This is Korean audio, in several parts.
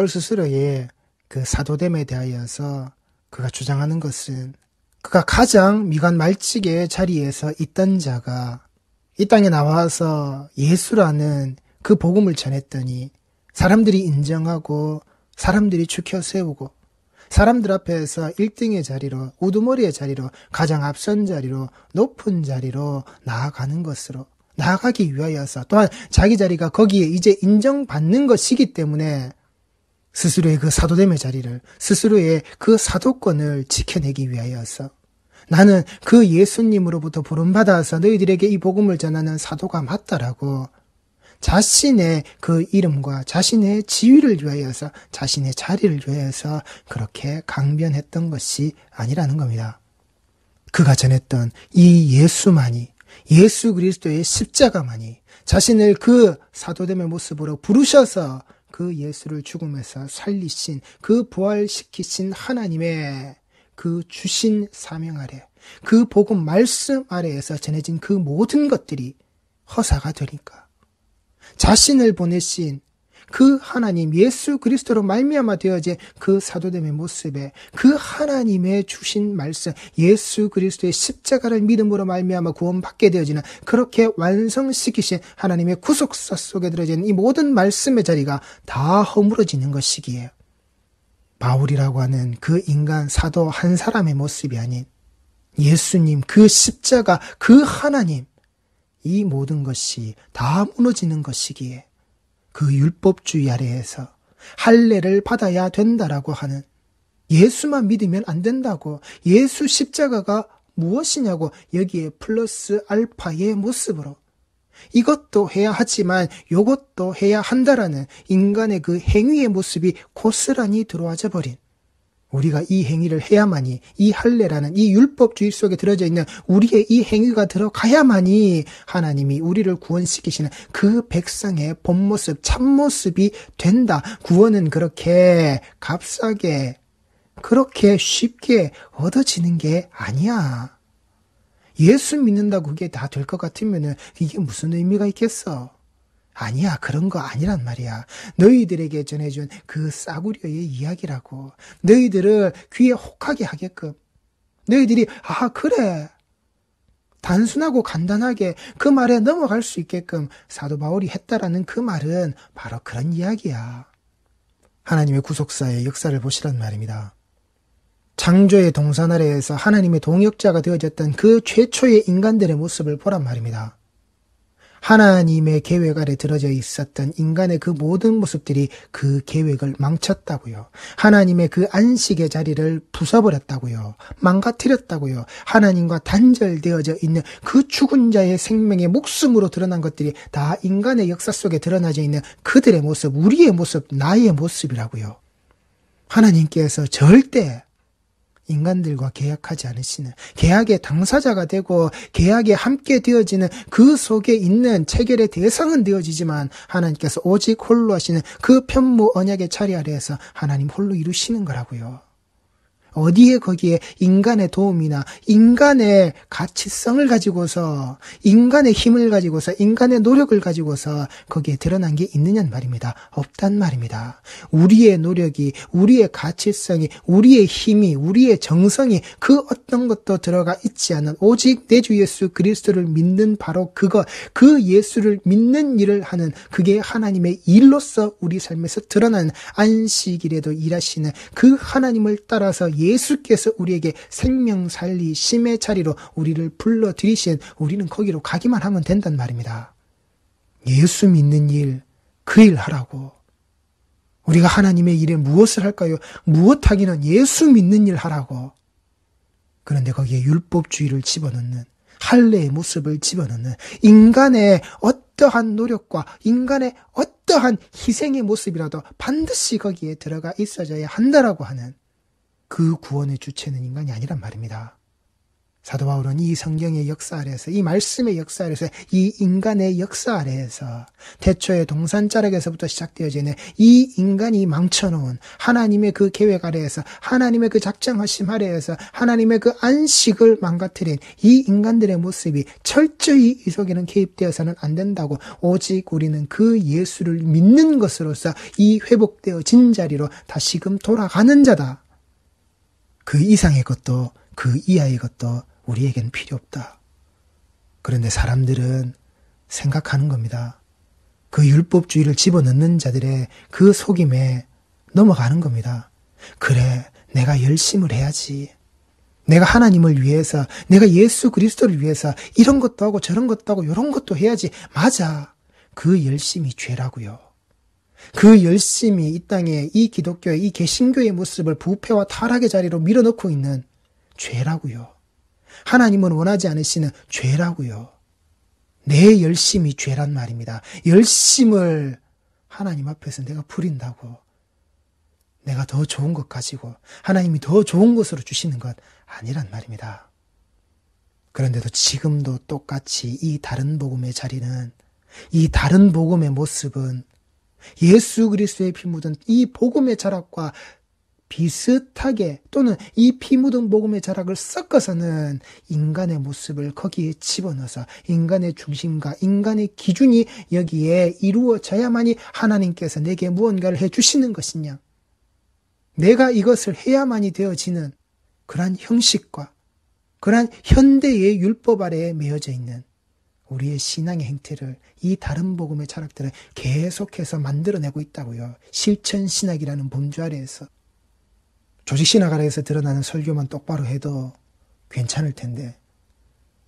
바울 스스로의 그 사도됨에 대하여서 그가 주장하는 것은 그가 가장 미간 말직의 자리에서 있던 자가 이 땅에 나와서 예수라는 그 복음을 전했더니 사람들이 인정하고 사람들이 축혀 세우고 사람들 앞에서 1등의 자리로 우두머리의 자리로 가장 앞선 자리로 높은 자리로 나아가는 것으로 나아가기 위하여서 또한 자기 자리가 거기에 이제 인정받는 것이기 때문에 스스로의 그 사도됨의 자리를, 스스로의 그 사도권을 지켜내기 위하여서 나는 그 예수님으로부터 부름받아서 너희들에게 이 복음을 전하는 사도가 맞다라고 자신의 그 이름과 자신의 지위를 위하여서 자신의 자리를 위하여서 그렇게 강변했던 것이 아니라는 겁니다. 그가 전했던 이 예수만이 예수 그리스도의 십자가만이 자신을 그 사도됨의 모습으로 부르셔서 그 예수를 죽음에서 살리신 그 부활시키신 하나님의 그 주신 사명 아래 그 복음 말씀 아래에서 전해진 그 모든 것들이 허사가 되니까 자신을 보내신 그 하나님 예수 그리스도로 말미암아 되어진 그 사도됨의 모습에 그 하나님의 주신 말씀 예수 그리스도의 십자가를 믿음으로 말미암아 구원받게 되어지는 그렇게 완성시키신 하나님의 구속사 속에 들어진 이 모든 말씀의 자리가 다 허물어지는 것이기에 바울이라고 하는 그 인간 사도 한 사람의 모습이 아닌 예수님 그 십자가 그 하나님 이 모든 것이 다 무너지는 것이기에 그 율법주의 아래에서 할례를 받아야 된다라고 하는 예수만 믿으면 안 된다고 예수 십자가가 무엇이냐고 여기에 플러스 알파의 모습으로 이것도 해야 하지만 요것도 해야 한다라는 인간의 그 행위의 모습이 고스란히 들어와져 버린 우리가 이 행위를 해야만이 이 할례라는 이 율법주의 속에 들어져 있는 우리의 이 행위가 들어가야만이 하나님이 우리를 구원시키시는 그 백성의 본 모습 참 모습이 된다. 구원은 그렇게 값싸게 그렇게 쉽게 얻어지는 게 아니야. 예수 믿는다고 그게 다 될 것 같으면은 이게 무슨 의미가 있겠어? 아니야, 그런 거 아니란 말이야. 너희들에게 전해준 그 싸구려의 이야기라고. 너희들을 귀에 혹하게 하게끔. 너희들이, 아, 그래. 단순하고 간단하게 그 말에 넘어갈 수 있게끔 사도 바울이 했다라는 그 말은 바로 그런 이야기야. 하나님의 구속사의 역사를 보시란 말입니다. 창조의 동산 아래에서 하나님의 동역자가 되어졌던 그 최초의 인간들의 모습을 보란 말입니다. 하나님의 계획 아래 들어져 있었던 인간의 그 모든 모습들이 그 계획을 망쳤다고요. 하나님의 그 안식의 자리를 부숴버렸다고요. 망가뜨렸다고요. 하나님과 단절되어져 있는 그 죽은 자의 생명의 목숨으로 드러난 것들이 다 인간의 역사 속에 드러나져 있는 그들의 모습, 우리의 모습, 나의 모습이라고요. 하나님께서 절대 인간들과 계약하지 않으시는 계약의 당사자가 되고 계약에 함께 되어지는 그 속에 있는 체결의 대상은 되어지지만 하나님께서 오직 홀로 하시는 그 편무 언약의 자리 아래에서 하나님 홀로 이루시는 거라고요. 어디에 거기에 인간의 도움이나 인간의 가치성을 가지고서 인간의 힘을 가지고서 인간의 노력을 가지고서 거기에 드러난 게 있느냐는 말입니다. 없단 말입니다. 우리의 노력이 우리의 가치성이 우리의 힘이 우리의 정성이 그 어떤 것도 들어가 있지 않은 오직 내 주 예수 그리스도를 믿는 바로 그거그 예수를 믿는 일을 하는 그게 하나님의 일로서 우리 삶에서 드러난 안식일에도 일하시는 그 하나님을 따라서 예수께서 우리에게 생명 살리 심의 자리로 우리를 불러 들이신 우리는 거기로 가기만 하면 된단 말입니다. 예수 믿는 일, 그 일 하라고. 우리가 하나님의 일에 무엇을 할까요? 무엇하기는 예수 믿는 일 하라고. 그런데 거기에 율법주의를 집어넣는 할례의 모습을 집어넣는 인간의 어떠한 노력과 인간의 어떠한 희생의 모습이라도 반드시 거기에 들어가 있어져야 한다라고 하는 그 구원의 주체는 인간이 아니란 말입니다. 사도 바울은 이 성경의 역사 아래서이 말씀의 역사 아래서이 인간의 역사 아래서 태초의 동산자락에서부터 시작되어지는 이 인간이 망쳐놓은 하나님의 그 계획 아래에서, 하나님의 그 작정하심 아래에서, 하나님의 그 안식을 망가뜨린 이 인간들의 모습이 철저히 이 속에는 개입되어서는 안 된다고, 오직 우리는 그 예수를 믿는 것으로서 이 회복되어진 자리로 다시금 돌아가는 자다. 그 이상의 것도 그 이하의 것도 우리에겐 필요 없다. 그런데 사람들은 생각하는 겁니다. 그 율법주의를 집어넣는 자들의 그 속임에 넘어가는 겁니다. 그래, 내가 열심을 해야지. 내가 하나님을 위해서, 내가 예수 그리스도를 위해서 이런 것도 하고 저런 것도 하고 이런 것도 해야지. 맞아. 그 열심이 죄라고요. 그열심히이 땅에 이 기독교의 이 개신교의 모습을 부패와 타락의 자리로 밀어넣고 있는 죄라고요. 하나님은 원하지 않으시는 죄라고요. 내 열심이 죄란 말입니다. 열심을 하나님 앞에서 내가 부린다고. 내가 더 좋은 것 가지고 하나님이 더 좋은 것으로 주시는 것 아니란 말입니다. 그런데도 지금도 똑같이 이 다른 복음의 자리는 이 다른 복음의 모습은 예수 그리스도의 피 묻은 이 복음의 자락과 비슷하게 또는 이 피 묻은 복음의 자락을 섞어서는 인간의 모습을 거기에 집어넣어서 인간의 중심과 인간의 기준이 여기에 이루어져야만이 하나님께서 내게 무언가를 해주시는 것이냐. 내가 이것을 해야만이 되어지는 그러한 형식과 그러한 현대의 율법 아래에 매어져 있는 우리의 신앙의 행태를 이 다른 복음의 철학들을 계속해서 만들어내고 있다고요. 실천 신학이라는 범주 아래에서 조직 신학 아래에서 드러나는 설교만 똑바로 해도 괜찮을 텐데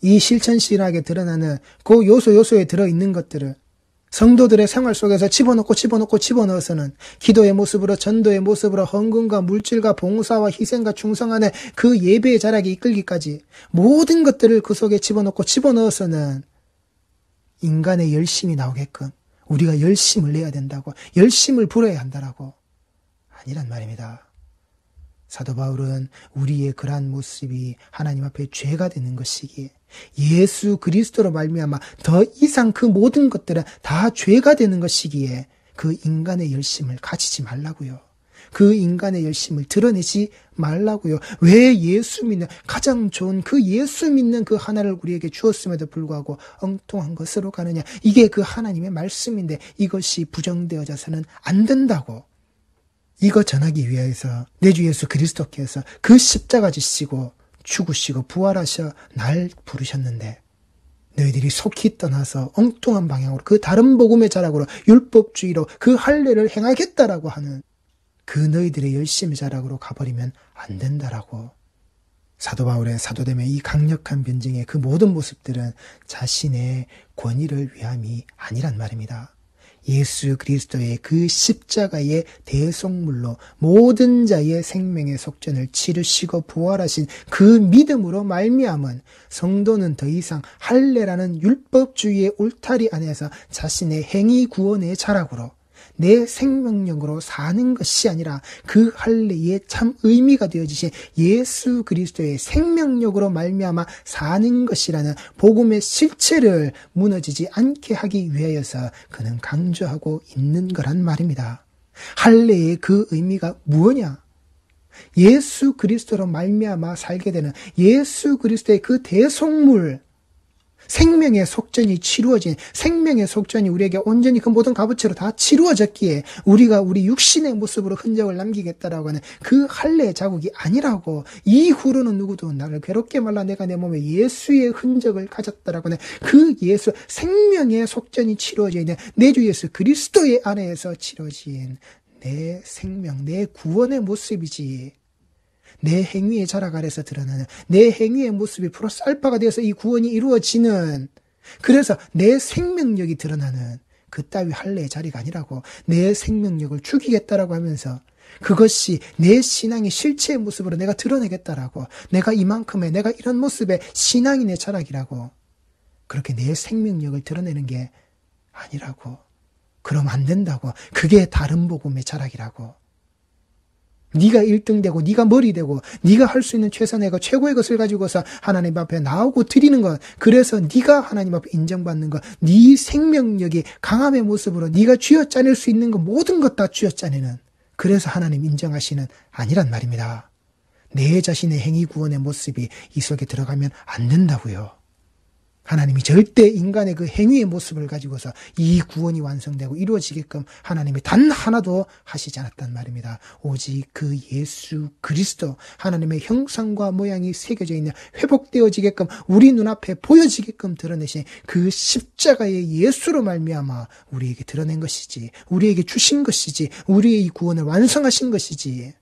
이 실천 신학에 드러나는 그 요소 요소에 들어 있는 것들을 성도들의 생활 속에서 집어넣고 집어넣고 집어넣어서는 기도의 모습으로 전도의 모습으로 헌금과 물질과 봉사와 희생과 충성 안에 그 예배의 자락에 이끌기까지 모든 것들을 그 속에 집어넣고 집어넣어서는 인간의 열심이 나오게끔 우리가 열심을 내야 된다고 열심을 부려야 한다라고 아니란 말입니다. 사도 바울은 우리의 그러한 모습이 하나님 앞에 죄가 되는 것이기에 예수 그리스도로 말미암아 더 이상 그 모든 것들은 다 죄가 되는 것이기에 그 인간의 열심을 가지지 말라고요. 그 인간의 열심을 드러내지 말라고요. 왜 예수 믿는 가장 좋은 그 예수 믿는 그 하나를 우리에게 주었음에도 불구하고 엉뚱한 것으로 가느냐. 이게 그 하나님의 말씀인데 이것이 부정되어져서는 안 된다고. 이거 전하기 위해서 내 주 예수 그리스도께서 그 십자가 지시고 죽으시고 부활하셔 날 부르셨는데 너희들이 속히 떠나서 엉뚱한 방향으로 그 다른 복음의 자락으로 율법주의로 그 할례를 행하겠다라고 하는 그 너희들의 열심히 자락으로 가버리면 안 된다라고. 사도 바울의 사도됨의 이 강력한 변증의 그 모든 모습들은 자신의 권위를 위함이 아니란 말입니다. 예수 그리스도의 그 십자가의 대속물로 모든 자의 생명의 속전을 치르시고 부활하신 그 믿음으로 말미암은 성도는 더 이상 할례라는 율법주의의 울타리 안에서 자신의 행위 구원의 자락으로 내 생명력으로 사는 것이 아니라 그 할례에 참 의미가 되어지신 예수 그리스도의 생명력으로 말미암아 사는 것이라는 복음의 실체를 무너지지 않게 하기 위하여서 그는 강조하고 있는 거란 말입니다. 할례의 그 의미가 무엇이냐? 예수 그리스도로 말미암아 살게 되는 예수 그리스도의 그 대속물 생명의 속전이 치루어진 생명의 속전이 우리에게 온전히 그 모든 값어치로 다 치루어졌기에 우리가 우리 육신의 모습으로 흔적을 남기겠다라고 하는 그 할례 의 자국이 아니라고 이후로는 누구도 나를 괴롭게 말라 내가 내 몸에 예수의 흔적을 가졌다라고 하는 그 예수 생명의 속전이 치루어져 있는 내 주 예수 그리스도의 안에서 치루어진 내 생명 내 구원의 모습이지 내 행위의 자락 아래서 드러나는 내 행위의 모습이 플러쌀파가 되어서 이 구원이 이루어지는 그래서 내 생명력이 드러나는 그 따위 할례의 자리가 아니라고 내 생명력을 죽이겠다라고 하면서 그것이 내 신앙의 실체의 모습으로 내가 드러내겠다라고 내가 이만큼의 내가 이런 모습의 신앙이내 철학이라고 그렇게 내 생명력을 드러내는 게 아니라고 그럼 안 된다고 그게 다른 복음의 철학이라고 네가 1등 되고 네가 머리 되고 네가 할 수 있는 최선의 것 최고의 것을 가지고서 하나님 앞에 나오고 드리는 것 그래서 네가 하나님 앞에 인정받는 것네 생명력이 강함의 모습으로 네가 쥐어짜낼 수 있는 것 모든 것 다 쥐어짜내는 그래서 하나님 인정하시는 아니란 말입니다. 내 자신의 행위 구원의 모습이 이 속에 들어가면 안 된다고요. 하나님이 절대 인간의 그 행위의 모습을 가지고서 이 구원이 완성되고 이루어지게끔 하나님이 단 하나도 하시지 않았단 말입니다. 오직 그 예수 그리스도 하나님의 형상과 모양이 새겨져 있는 회복되어지게끔 우리 눈앞에 보여지게끔 드러내신 그 십자가의 예수로 말미암아 우리에게 드러낸 것이지 우리에게 주신 것이지 우리의 이 구원을 완성하신 것이지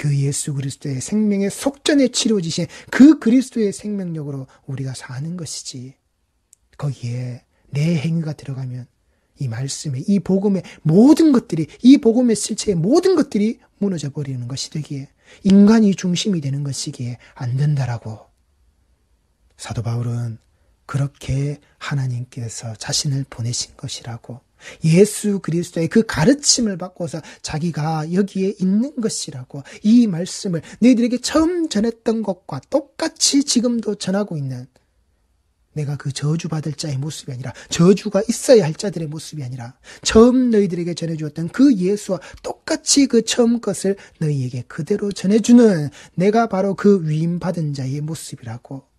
그 예수 그리스도의 생명의 속전에 치료지신 그 그리스도의 생명력으로 우리가 사는 것이지. 거기에 내 행위가 들어가면 이 말씀에, 이 복음의 모든 것들이, 이 복음의 실체의 모든 것들이 무너져 버리는 것이 되기에, 인간이 중심이 되는 것이기에 안 된다라고. 사도 바울은 그렇게 하나님께서 자신을 보내신 것이라고 예수 그리스도의 그 가르침을 받고서 자기가 여기에 있는 것이라고 이 말씀을 너희들에게 처음 전했던 것과 똑같이 지금도 전하고 있는 내가 그 저주받을 자의 모습이 아니라 저주가 있어야 할 자들의 모습이 아니라 처음 너희들에게 전해주었던 그 예수와 똑같이 그 처음 것을 너희에게 그대로 전해주는 내가 바로 그 위임받은 자의 모습이라고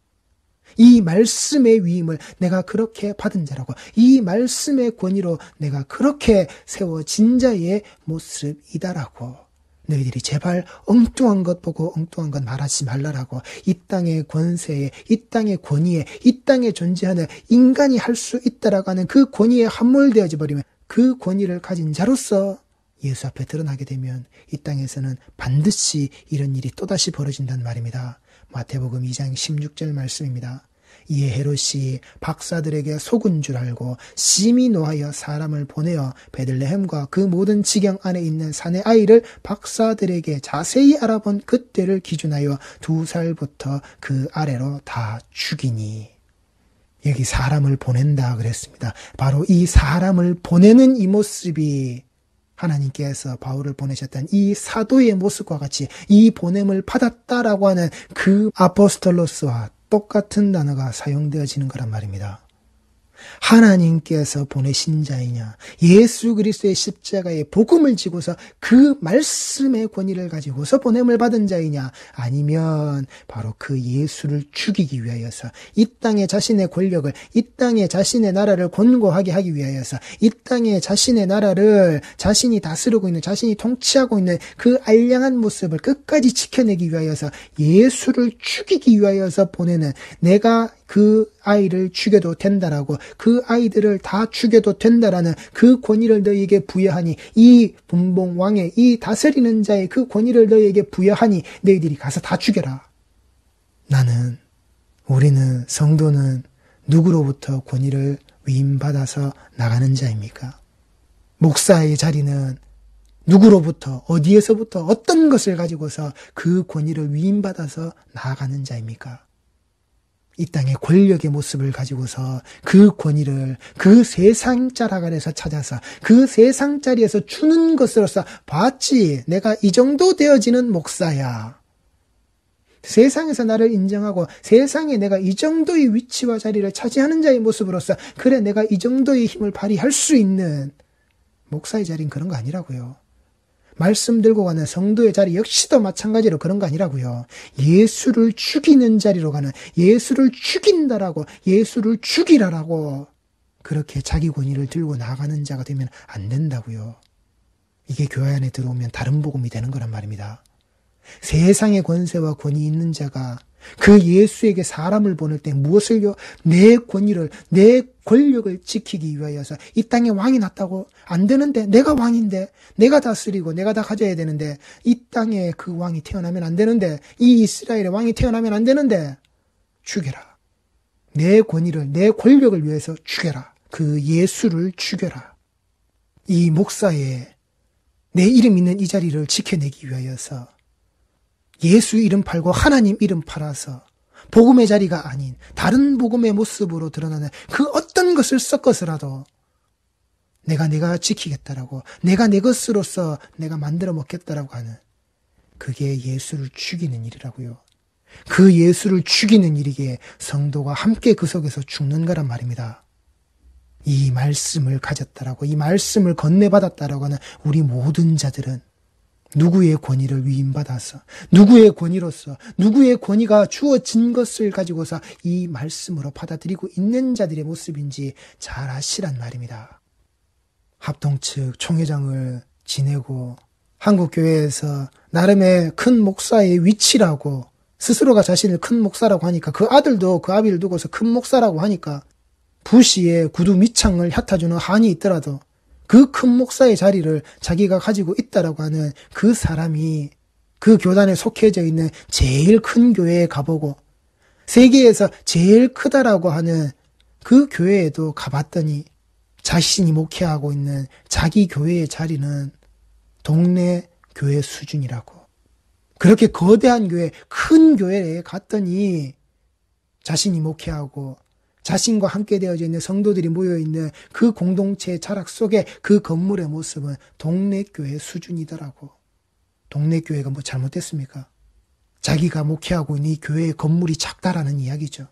이 말씀의 위임을 내가 그렇게 받은 자라고 이 말씀의 권위로 내가 그렇게 세워진 자의 모습이다라고 너희들이 제발 엉뚱한 것 보고 엉뚱한 것 말하지 말라라고 이 땅의 권세에 이 땅의 권위에 이 땅에 존재하는 인간이 할 수 있다라고 하는 그 권위에 함몰되어져 버리면 그 권위를 가진 자로서 예수 앞에 드러나게 되면 이 땅에서는 반드시 이런 일이 또다시 벌어진다는 말입니다. 마태복음 2장 16절 말씀입니다. 이에 헤롯이 박사들에게 속은 줄 알고 심히 노하여 사람을 보내어 베들레헴과 그 모든 지경 안에 있는 산의 아이를 박사들에게 자세히 알아본 그때를 기준하여 두 살부터 그 아래로 다 죽이니 여기 사람을 보낸다 그랬습니다. 바로 이 사람을 보내는 이 모습이 하나님께서 바울을 보내셨던 이 사도의 모습과 같이 이 보냄을 받았다라고 하는 그 아포스톨로스와 똑같은 단어가 사용되어지는 거란 말입니다. 하나님께서 보내신 자이냐 예수 그리스도의 십자가에 복음을 지고서 그 말씀의 권위를 가지고서 보냄을 받은 자이냐 아니면 바로 그 예수를 죽이기 위하여서 이 땅에 자신의 권력을 이 땅에 자신의 나라를 권고하게 하기 위하여서 이 땅에 자신의 나라를 자신이 다스리고 있는 자신이 통치하고 있는 그 알량한 모습을 끝까지 지켜내기 위하여서 예수를 죽이기 위하여서 보내는 내가 그 아이를 죽여도 된다라고 그 아이들을 다 죽여도 된다라는 그 권위를 너희에게 부여하니 이 분봉 왕의 이 다스리는 자의 그 권위를 너희에게 부여하니 너희들이 가서 다 죽여라. 나는 우리는 성도는 누구로부터 권위를 위임받아서 나가는 자입니까? 목사의 자리는 누구로부터 어디에서부터 어떤 것을 가지고서 그 권위를 위임받아서 나아가는 자입니까? 이 땅의 권력의 모습을 가지고서 그 권위를 그 세상자락 안에서 찾아서 그 세상자리에서 주는 것으로서 봤지 내가 이 정도 되어지는 목사야. 세상에서 나를 인정하고 세상에 내가 이 정도의 위치와 자리를 차지하는 자의 모습으로서 그래 내가 이 정도의 힘을 발휘할 수 있는 목사의 자리는 그런 거 아니라고요. 말씀 들고 가는 성도의 자리 역시도 마찬가지로 그런 거 아니라고요. 예수를 죽이는 자리로 가는 예수를 죽인다라고 예수를 죽이라라고 그렇게 자기 권위를 들고 나가는 자가 되면 안 된다고요. 이게 교회 안에 들어오면 다른 복음이 되는 거란 말입니다. 세상의 권세와 권위 있는 자가 그 예수에게 사람을 보낼 때 무엇을 요? 내 권위를, 내 권력을 지키기 위하여서 이 땅에 왕이 났다고 안 되는데 내가 왕인데 내가 다스리고 내가 다 가져야 되는데 이 땅에 그 왕이 태어나면 안 되는데 이 이스라엘의 왕이 태어나면 안 되는데 죽여라. 내 권위를, 내 권력을 위해서 죽여라. 그 예수를 죽여라. 이 목사의 내 이름 있는 이 자리를 지켜내기 위하여서 예수 이름 팔고 하나님 이름 팔아서 복음의 자리가 아닌 다른 복음의 모습으로 드러나는 그 어떤 것을 섞어서라도 내가 내가 지키겠다라고 내가 내 것으로서 내가 만들어 먹겠다라고 하는 그게 예수를 죽이는 일이라고요. 그 예수를 죽이는 일이기에 성도가 함께 그 속에서 죽는 거란 말입니다. 이 말씀을 가졌다라고 이 말씀을 건네받았다라고 하는 우리 모든 자들은 누구의 권위를 위임받아서 누구의 권위로서 누구의 권위가 주어진 것을 가지고서 이 말씀으로 받아들이고 있는 자들의 모습인지 잘 아시란 말입니다. 합동 측 총회장을 지내고 한국교회에서 나름의 큰 목사의 위치라고 스스로가 자신을 큰 목사라고 하니까 그 아들도 그 아비를 두고서 큰 목사라고 하니까 부시의 구두 밑창을 핥아주는 한이 있더라도 그큰 목사의 자리를 자기가 가지고 있다라고 하는 그 사람이 그 교단에 속해져 있는 제일 큰 교회에 가보고 세계에서 제일 크다라고 하는 그 교회에도 가봤더니 자신이 목회하고 있는 자기 교회의 자리는 동네 교회 수준이라고. 그렇게 거대한 교회, 큰 교회에 갔더니 자신이 목회하고 자신과 함께 되어져 있는 성도들이 모여 있는 그 공동체의 자락 속에 그 건물의 모습은 동네 교회 수준이더라고. 동네 교회가 뭐 잘못됐습니까? 자기가 목회하고 있는 이 교회의 건물이 작다라는 이야기죠.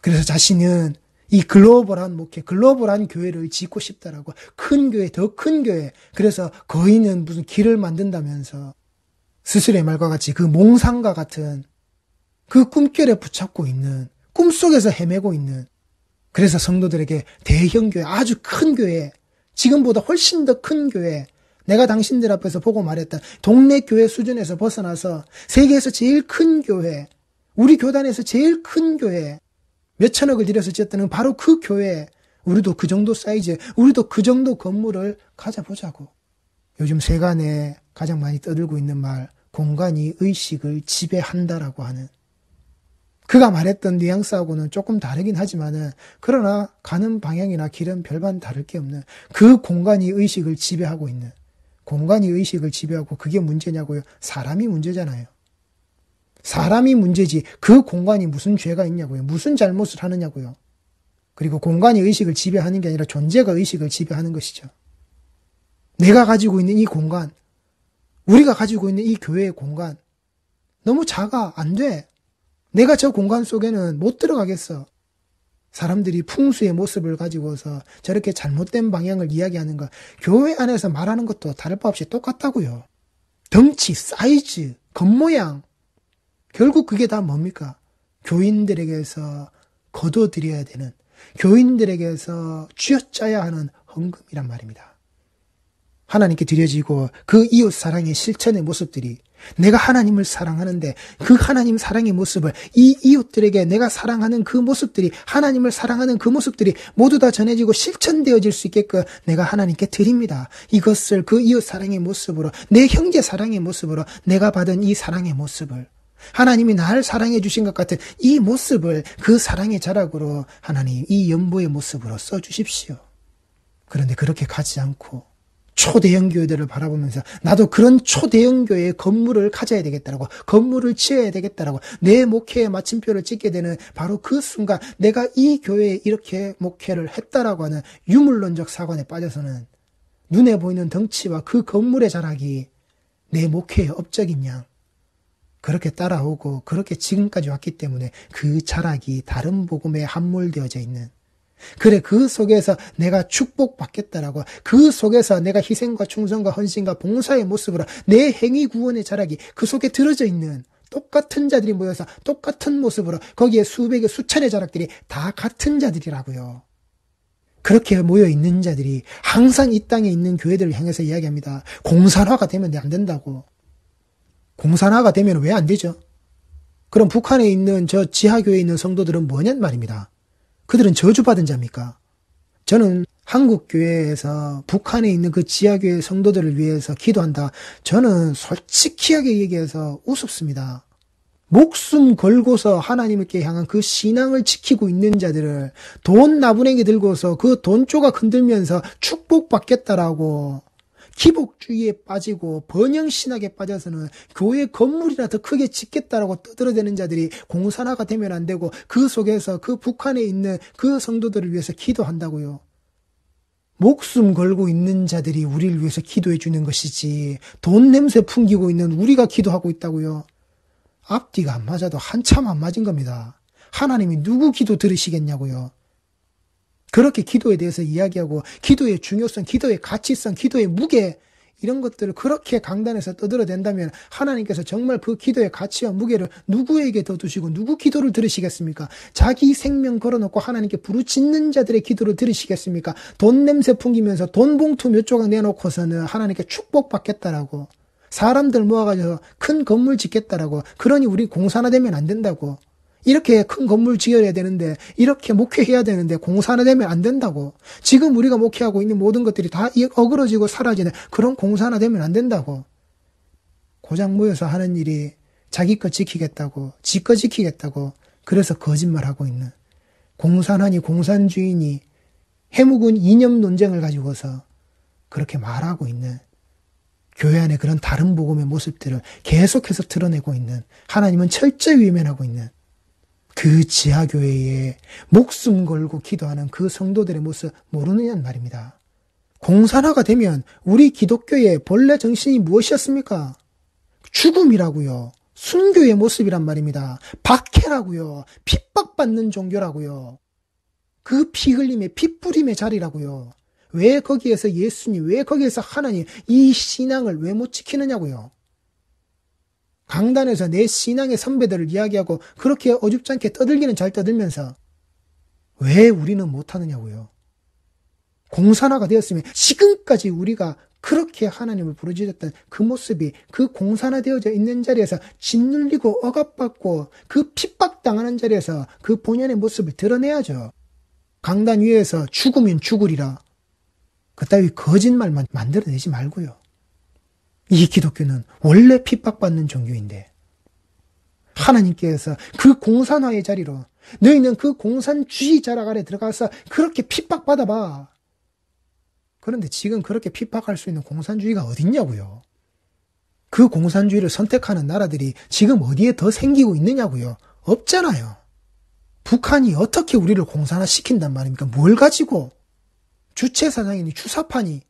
그래서 자신은 이 글로벌한 목회, 글로벌한 교회를 짓고 싶다라고 큰 교회, 더 큰 교회. 그래서 거인은 무슨 길을 만든다면서 스스로의 말과 같이 그 몽상과 같은 그 꿈결에 붙잡고 있는 꿈속에서 헤매고 있는 그래서 성도들에게 대형 교회, 아주 큰 교회, 지금보다 훨씬 더 큰 교회, 내가 당신들 앞에서 보고 말했다. 동네 교회 수준에서 벗어나서 세계에서 제일 큰 교회, 우리 교단에서 제일 큰 교회, 몇천억을 들여서 지었다는 바로 그 교회, 우리도 그 정도 사이즈, 우리도 그 정도 건물을 가져보자고. 요즘 세간에 가장 많이 떠들고 있는 말, 공간이 의식을 지배한다라고 하는 그가 말했던 뉘앙스하고는 조금 다르긴 하지만은 그러나 가는 방향이나 길은 별반 다를 게 없는 그 공간이 의식을 지배하고 있는 공간이 의식을 지배하고 그게 문제냐고요. 사람이 문제잖아요. 사람이 문제지 그 공간이 무슨 죄가 있냐고요. 무슨 잘못을 하느냐고요. 그리고 공간이 의식을 지배하는 게 아니라 존재가 의식을 지배하는 것이죠. 내가 가지고 있는 이 공간, 우리가 가지고 있는 이 교회의 공간, 너무 작아, 안 돼. 내가 저 공간 속에는 못 들어가겠어. 사람들이 풍수의 모습을 가지고서 저렇게 잘못된 방향을 이야기하는 것, 교회 안에서 말하는 것도 다를 바 없이 똑같다고요. 덩치, 사이즈, 겉모양 결국 그게 다 뭡니까? 교인들에게서 거둬들여야 되는 교인들에게서 쥐어짜야 하는 헌금이란 말입니다. 하나님께 드려지고 그 이웃 사랑의 실천의 모습들이 내가 하나님을 사랑하는데 그 하나님 사랑의 모습을 이 이웃들에게 내가 사랑하는 그 모습들이 하나님을 사랑하는 그 모습들이 모두 다 전해지고 실천되어질 수 있게끔 내가 하나님께 드립니다. 이것을 그 이웃 사랑의 모습으로 내 형제 사랑의 모습으로 내가 받은 이 사랑의 모습을 하나님이 나를 사랑해 주신 것 같은 이 모습을 그 사랑의 자락으로 하나님 이 연보의 모습으로 써 주십시오. 그런데 그렇게 가지 않고 초대형 교회들을 바라보면서 나도 그런 초대형 교회의 건물을 가져야 되겠다라고 건물을 지어야 되겠다라고 내목회에 마침표를 찍게 되는 바로 그 순간 내가 이 교회에 이렇게 목회를 했다라고 하는 유물론적 사관에 빠져서는 눈에 보이는 덩치와 그 건물의 자락이 내 목회의 업적이냐 그렇게 따라오고 그렇게 지금까지 왔기 때문에 그 자락이 다른 복음에 함몰되어져 있는 그래 그 속에서 내가 축복받겠다라고 그 속에서 내가 희생과 충성과 헌신과 봉사의 모습으로 내 행위 구원의 자락이 그 속에 들어져 있는 똑같은 자들이 모여서 똑같은 모습으로 거기에 수백의 수천의 자락들이 다 같은 자들이라고요. 그렇게 모여 있는 자들이 항상 이 땅에 있는 교회들을 향해서 이야기합니다. 공산화가 되면 안 된다고. 공산화가 되면 왜 안 되죠? 그럼 북한에 있는 저 지하교회에 있는 성도들은 뭐냔 말입니다. 그들은 저주받은 자입니까? 저는 한국 교회에서 북한에 있는 그 지하교회 성도들을 위해서 기도한다. 저는 솔직하게 얘기해서 우습습니다. 목숨 걸고서 하나님께 향한 그 신앙을 지키고 있는 자들을 돈 나분에게 들고서 그돈 조각 흔들면서 축복받겠다라고 기복주의에 빠지고 번영신학에 빠져서는 교회 건물이나 더 크게 짓겠다라고 떠들어대는 자들이 공산화가 되면 안 되고 그 속에서 그 북한에 있는 그 성도들을 위해서 기도한다고요. 목숨 걸고 있는 자들이 우리를 위해서 기도해 주는 것이지 돈 냄새 풍기고 있는 우리가 기도하고 있다고요. 앞뒤가 안 맞아도 한참 안 맞은 겁니다. 하나님이 누구 기도 들으시겠냐고요. 그렇게 기도에 대해서 이야기하고 기도의 중요성, 기도의 가치성, 기도의 무게 이런 것들을 그렇게 강단에서 떠들어댄다면 하나님께서 정말 그 기도의 가치와 무게를 누구에게 더 두시고 누구 기도를 들으시겠습니까? 자기 생명 걸어놓고 하나님께 부르짖는 자들의 기도를 들으시겠습니까? 돈 냄새 풍기면서 돈 봉투 몇 조각 내놓고서는 하나님께 축복받겠다라고 사람들 모아가지고 큰 건물 짓겠다라고 그러니 우리 공산화되면 안 된다고 이렇게 큰 건물 지어야 되는데, 이렇게 목회해야 되는데, 공사 하 되면 안 된다고. 지금 우리가 목회하고 있는 모든 것들이 다 어그러지고 사라지는 그런 공사 하나 되면 안 된다고. 고장 모여서 하는 일이 자기 것 지키겠다고, 지것 지키겠다고, 그래서 거짓말하고 있는. 공산하니 공산주의니 해묵은 이념 논쟁을 가지고서 그렇게 말하고 있는 교회 안에 그런 다른 복음의 모습들을 계속해서 드러내고 있는 하나님은 철저히 외면하고 있는 그 지하교회에 목숨 걸고 기도하는 그 성도들의 모습 모르느냐는 말입니다. 공산화가 되면 우리 기독교의 본래 정신이 무엇이었습니까? 죽음이라고요. 순교의 모습이란 말입니다. 박해라고요. 핍박받는 종교라고요. 그 피 흘림의 핏뿌림의 자리라고요. 왜 거기에서 예수님, 왜 거기에서 하나님, 이 신앙을 왜 못 지키느냐고요. 강단에서 내 신앙의 선배들을 이야기하고 그렇게 어줍지 않게 떠들기는 잘 떠들면서 왜 우리는 못하느냐고요. 공산화가 되었으면 지금까지 우리가 그렇게 하나님을 부르짖었던 그 모습이 그 공산화되어져 있는 자리에서 짓눌리고 억압받고 그 핍박당하는 자리에서 그 본연의 모습을 드러내야죠. 강단 위에서 죽으면 죽으리라. 그따위 거짓말만 만들어내지 말고요. 이 기독교는 원래 핍박받는 종교인데 하나님께서 그 공산화의 자리로 너희는 그 공산주의 자락 아래 들어가서 그렇게 핍박받아봐. 그런데 지금 그렇게 핍박할 수 있는 공산주의가 어딨냐고요. 그 공산주의를 선택하는 나라들이 지금 어디에 더 생기고 있느냐고요. 없잖아요. 북한이 어떻게 우리를 공산화시킨단 말입니까? 뭘 가지고? 주체 사장이니 추사파니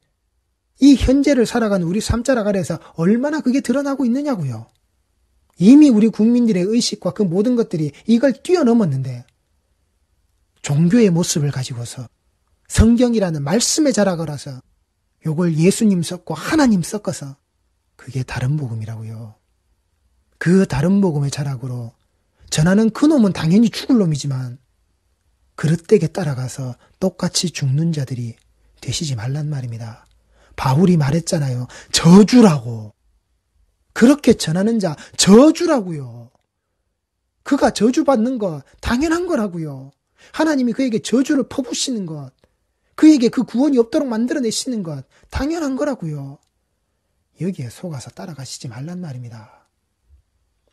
이 현재를 살아가는 우리 삼자락 아래에서 얼마나 그게 드러나고 있느냐고요. 이미 우리 국민들의 의식과 그 모든 것들이 이걸 뛰어넘었는데 종교의 모습을 가지고서 성경이라는 말씀의 자락을라서 요걸 예수님 섞고 하나님 섞어서 그게 다른 복음이라고요. 그 다른 복음의 자락으로 전하는 그놈은 당연히 죽을 놈이지만 그릇되게 따라가서 똑같이 죽는 자들이 되시지 말란 말입니다. 바울이 말했잖아요. 저주라고. 그렇게 전하는 자, 저주라고요. 그가 저주받는 것, 당연한 거라고요. 하나님이 그에게 저주를 퍼부시는 것, 그에게 그 구원이 없도록 만들어내시는 것, 당연한 거라고요. 여기에 속아서 따라가시지 말란 말입니다.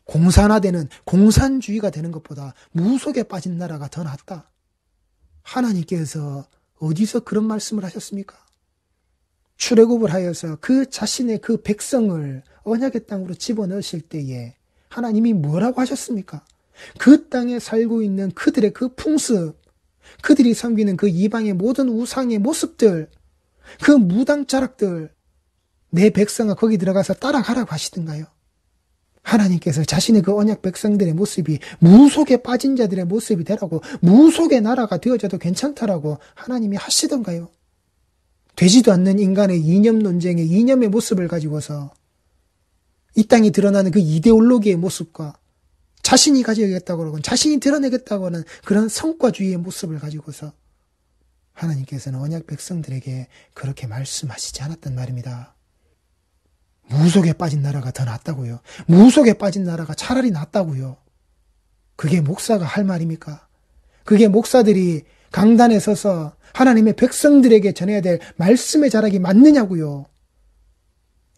공산화되는 공산주의가 되는 것보다 무속에 빠진 나라가 더 낫다. 하나님께서 어디서 그런 말씀을 하셨습니까? 출애굽을 하여서 그 자신의 그 백성을 언약의 땅으로 집어넣으실 때에 하나님이 뭐라고 하셨습니까? 그 땅에 살고 있는 그들의 그 풍습, 그들이 섬기는 그 이방의 모든 우상의 모습들, 그 무당 자락들, 내 백성아 거기 들어가서 따라가라고 하시던가요? 하나님께서 자신의 그 언약 백성들의 모습이 무속에 빠진 자들의 모습이 되라고 무속의 나라가 되어져도 괜찮다라고 하나님이 하시던가요? 되지도 않는 인간의 이념 논쟁의 이념의 모습을 가지고서 이 땅이 드러나는 그 이데올로기의 모습과 자신이 가져야겠다고 그러건 자신이 드러내겠다고 하는 그런 성과주의의 모습을 가지고서 하나님께서는 언약 백성들에게 그렇게 말씀하시지 않았단 말입니다. 무속에 빠진 나라가 더 낫다고요. 무속에 빠진 나라가 차라리 낫다고요. 그게 목사가 할 말입니까? 그게 목사들이 강단에 서서 하나님의 백성들에게 전해야 될 말씀의 자락이 맞느냐고요.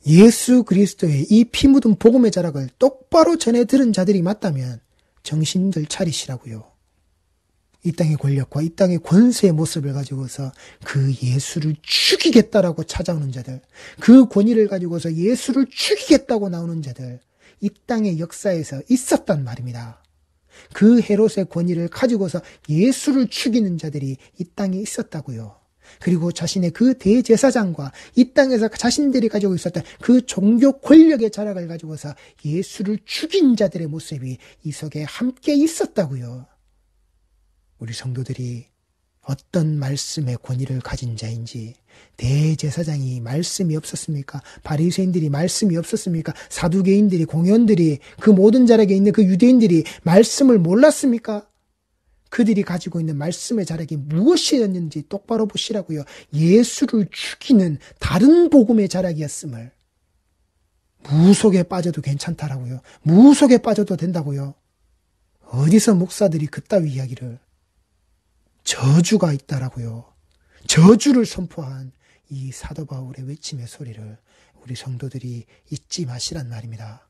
예수 그리스도의 이 피 묻은 복음의 자락을 똑바로 전해 들은 자들이 맞다면 정신들 차리시라고요. 이 땅의 권력과 이 땅의 권세의 모습을 가지고서 그 예수를 죽이겠다라고 찾아오는 자들, 그 권위를 가지고서 예수를 죽이겠다고 나오는 자들, 이 땅의 역사에서 있었단 말입니다. 그 헤롯의 권위를 가지고서 예수를 죽이는 자들이 이 땅에 있었다고요. 그리고 자신의 그 대제사장과 이 땅에서 자신들이 가지고 있었던 그 종교 권력의 자락을 가지고서 예수를 죽인 자들의 모습이 이 속에 함께 있었다고요. 우리 성도들이 어떤 말씀의 권위를 가진 자인지 대제사장이 말씀이 없었습니까? 바리새인들이 말씀이 없었습니까? 사두개인들이 공연들이 그 모든 자락에 있는 그 유대인들이 말씀을 몰랐습니까? 그들이 가지고 있는 말씀의 자락이 무엇이었는지 똑바로 보시라고요. 예수를 죽이는 다른 복음의 자락이었음을 무속에 빠져도 괜찮다라고요. 무속에 빠져도 된다고요. 어디서 목사들이 그따위 이야기를 저주가 있다라고요. 저주를 선포한 이 사도 바울의 외침의 소리를 우리 성도들이 잊지 마시란 말입니다.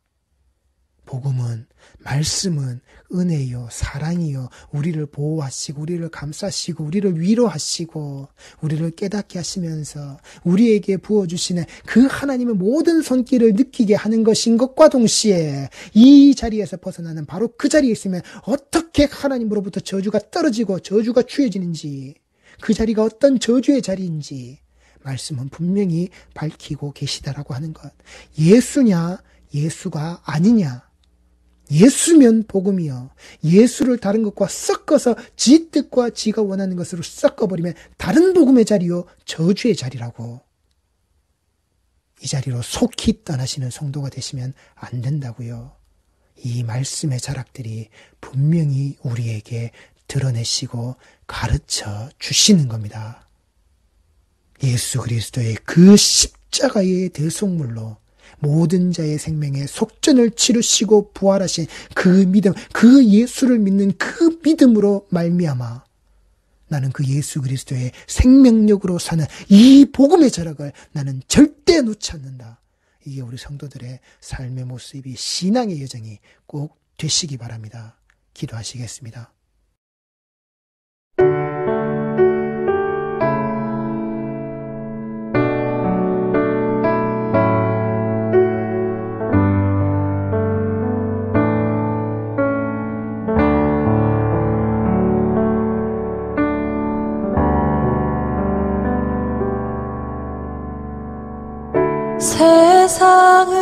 복음은 말씀은 은혜요 사랑이요 우리를 보호하시고 우리를 감싸시고 우리를 위로하시고 우리를 깨닫게 하시면서 우리에게 부어 주시는 그 하나님의 모든 손길을 느끼게 하는 것인 것과 동시에 이 자리에서 벗어나는 바로 그 자리에 있으면 어떻게 하나님으로부터 저주가 떨어지고 저주가 취해지는지 그 자리가 어떤 저주의 자리인지 말씀은 분명히 밝히고 계시다라고 하는 것. 예수냐 예수가 아니냐 예수면 복음이요. 예수를 다른 것과 섞어서 지 뜻과 지가 원하는 것으로 섞어버리면 다른 복음의 자리요. 저주의 자리라고. 이 자리로 속히 떠나시는 성도가 되시면 안 된다고요. 이 말씀의 자락들이 분명히 우리에게 드러내시고 가르쳐 주시는 겁니다. 예수 그리스도의 그 십자가의 대속물로 모든 자의 생명에 속전을 치르시고 부활하신 그 믿음, 그 예수를 믿는 그 믿음으로 말미암아 나는 그 예수 그리스도의 생명력으로 사는 이 복음의 절약을 나는 절대 놓지 않는다. 이게 우리 성도들의 삶의 모습이 신앙의 여정이 꼭 되시기 바랍니다. 기도하시겠습니다. 세상을